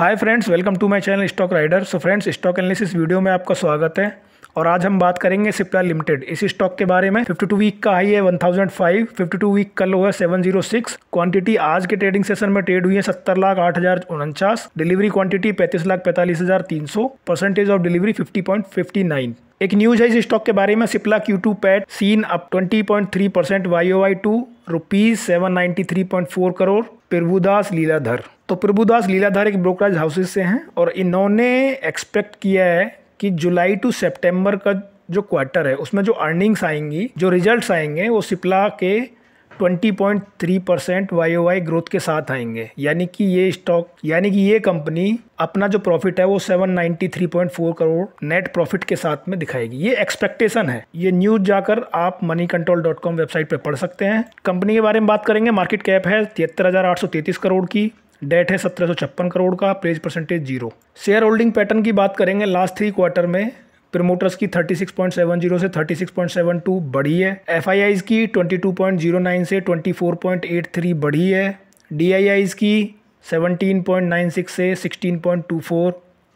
hi friends welcome to my channel stock rider so friends stock analysis video में आपका स्वागत है और आज हम बात करेंगे सिप्ला लिमिटेड इस स्टॉक के बारे में 52 वीक का हाई है 1005 52 वीक का लो है 706 क्वांटिटी आज के ट्रेडिंग सेशन में ट्रेड हुई है सत्तर लाख आठ हजार उनचास डिलीवरी क्वांटिटी पैंतीस लाख पैंतालीस हजार तीन सौ percentage of delivery fifty point fifty nine एक न्यूज है इस स्टॉक के बारे में Cipla Q two PAT seen up three percent Y to rupees seven crore Prabhudas Lilladher तो प्रभुदास लीलाधार एक ब्रोकराज हाउसेज से हैं और इन्होंने एक्सपेक्ट किया है कि जुलाई टू सेप्टेम्बर का जो क्वार्टर है उसमें जो अर्निंग्स आएंगी जो रिजल्ट्स आएंगे वो सिप्ला के 20.3 परसेंट वाई ग्रोथ के साथ आएंगे यानी कि ये स्टॉक यानी कि ये कंपनी अपना जो प्रॉफिट है वो 793.4 करोड़ नेट प्रॉफिट के साथ में दिखाएगी ये एक्सपेक्टेशन है ये न्यूज जाकर आप Moneycontrol dot com website पर पढ़ सकते हैं कंपनी के बारे में बात करेंगे मार्केट कैप है तिहत्तर करोड़ की डेट है सत्रह सौ छप्पन करोड़ का pledge percentage zero shareholding pattern की बात करेंगे लास्ट थ्री क्वार्टर में प्रमोटर्स की 36.70 से 36.72 बढ़ी है एफ की 22.09 से 24.83 बढ़ी है डी की 17.96 से 16.24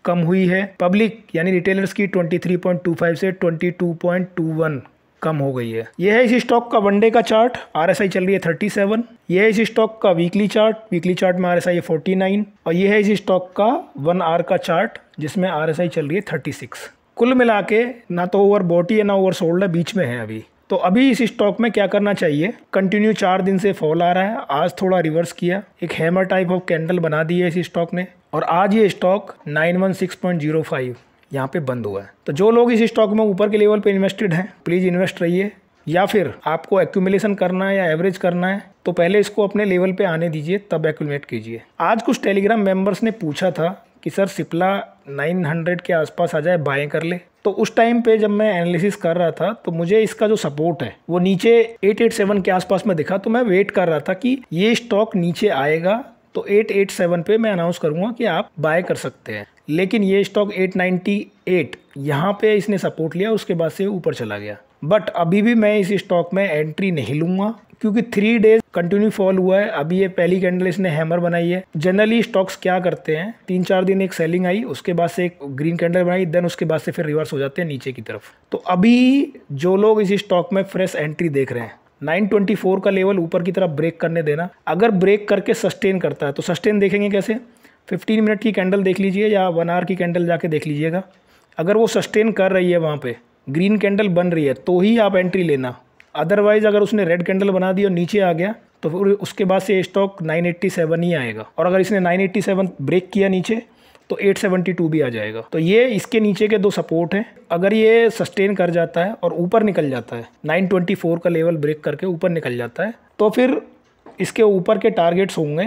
कम हुई है पब्लिक यानी रिटेलर्स की 23.25 से 22.21 कम हो गई है यह है इस स्टॉक का वनडे का चार्ट आरएसआई चल रही है 37 यह है इस स्टॉक का वीकली चार्ट वीकली चार्ट में आर एस आई है 49 और यह है इस स्टॉक का वन आर का चार्ट जिसमें आरएसआई चल रही है 36 कुल मिला के ना तो ओवर बॉटी है ना ओवर शोल्डर बीच में है अभी तो अभी इस स्टॉक में क्या करना चाहिए कंटिन्यू चार दिन से फॉल आ रहा है आज थोड़ा रिवर्स किया एक हैमर टाइप ऑफ कैंडल बना दी है इस स्टॉक ने और आज ये स्टॉक 916.05 यहाँ पे बंद हुआ है तो जो लोग इस स्टॉक में ऊपर के लेवल पे इन्वेस्टेड हैं प्लीज़ इन्वेस्ट रहिए या फिर आपको एक्यूमुलेशन करना है या एवरेज करना है तो पहले इसको अपने लेवल पे आने दीजिए तब एक्यूमुलेट कीजिए आज कुछ टेलीग्राम मेंबर्स ने पूछा था कि सर सिप्ला 900 के आसपास आ जाए बाएँ कर ले तो उस टाइम पे जब मैं एनालिसिस कर रहा था तो मुझे इसका जो सपोर्ट है वो नीचे 887 के आसपास में दिखा तो मैं वेट कर रहा था कि ये स्टॉक नीचे आएगा तो 887 पे मैं अनाउंस करूँगा कि आप बाय कर सकते हैं लेकिन ये स्टॉक 898 यहाँ पर इसने सपोर्ट लिया उसके बाद से ऊपर चला गया बट अभी भी मैं इस स्टॉक में एंट्री नहीं लूँगा क्योंकि थ्री डेज कंटिन्यू फॉल हुआ है अभी ये पहली कैंडल इसने हैमर बनाई है जनरली स्टॉक्स क्या करते हैं तीन चार दिन एक सेलिंग आई उसके बाद से एक ग्रीन कैंडल बनाई देन उसके बाद से फिर रिवर्स हो जाते हैं नीचे की तरफ तो अभी जो लोग इस स्टॉक में फ्रेश एंट्री देख रहे हैं 924 का लेवल ऊपर की तरफ ब्रेक करने देना अगर ब्रेक करके सस्टेन करता है तो सस्टेन देखेंगे कैसे फिफ्टीन मिनट की कैंडल देख लीजिए या वन आवर की कैंडल जाके देख लीजिएगा अगर वो सस्टेन कर रही है वहाँ पे ग्रीन कैंडल बन रही है तो ही आप एंट्री लेना अदरवाइज़ अगर उसने रेड कैंडल बना दी और नीचे आ गया तो फिर उसके बाद से स्टॉक 987 ही आएगा और अगर इसने 987 ब्रेक किया नीचे तो 872 भी आ जाएगा तो ये इसके नीचे के दो सपोर्ट हैं अगर ये सस्टेन कर जाता है और ऊपर निकल जाता है 924 का लेवल ब्रेक करके ऊपर निकल जाता है तो फिर इसके ऊपर के टारगेट्स होंगे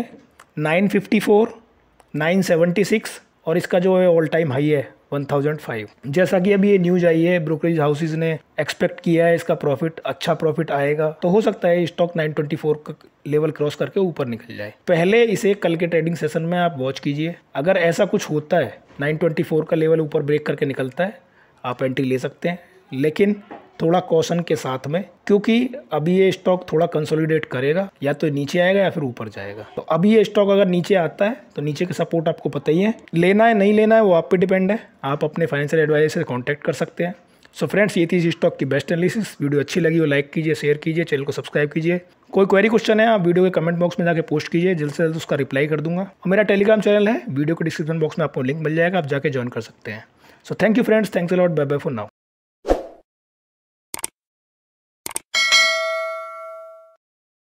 फ़ोर 976 और इसका जो है ऑल टाइम हाई है 1005 जैसा कि अभी ये न्यूज आई है ब्रोकरेज हाउसेज ने एक्सपेक्ट किया है इसका प्रॉफिट अच्छा प्रॉफिट आएगा तो हो सकता है स्टॉक 924 का लेवल क्रॉस करके ऊपर निकल जाए पहले इसे कल के ट्रेडिंग सेशन में आप वॉच कीजिए अगर ऐसा कुछ होता है 924 का लेवल ऊपर ब्रेक करके निकलता है आप एंट्री ले सकते हैं लेकिन थोड़ा कॉशन के साथ में क्योंकि अभी ये स्टॉक थोड़ा कंसोलिडेट करेगा या तो नीचे आएगा या फिर ऊपर जाएगा तो अभी ये स्टॉक अगर नीचे आता है तो नीचे का सपोर्ट आपको पता ही है लेना है नहीं लेना है वो आप पे डिपेंड है आप अपने फाइनेंशियल एडवाइजर से कॉन्टैक्ट कर सकते हैं सो फ्रेंड्स ये थी इस स्टॉक की बेस्ट एनालिसिस वीडियो अच्छी लगी हो लाइक कीजिए शेयर कीजिए चैनल को सब्सक्राइब कीजिए कोई क्वेरी क्वेश्चन है आप वीडियो के कमेंट बॉक्स में जाकर पोस्ट कीजिए जल्द से जल्द उसका रिप्लाई कर दूंगा और मेरा टेलीग्राम चैनल है वीडियो के डिस्क्रिप्शन बॉक्स में आपको लिंक मिल जाएगा आप जाकर ज्वाइन कर सकते हैं so thank you friends thanks a lot lot bye bye for now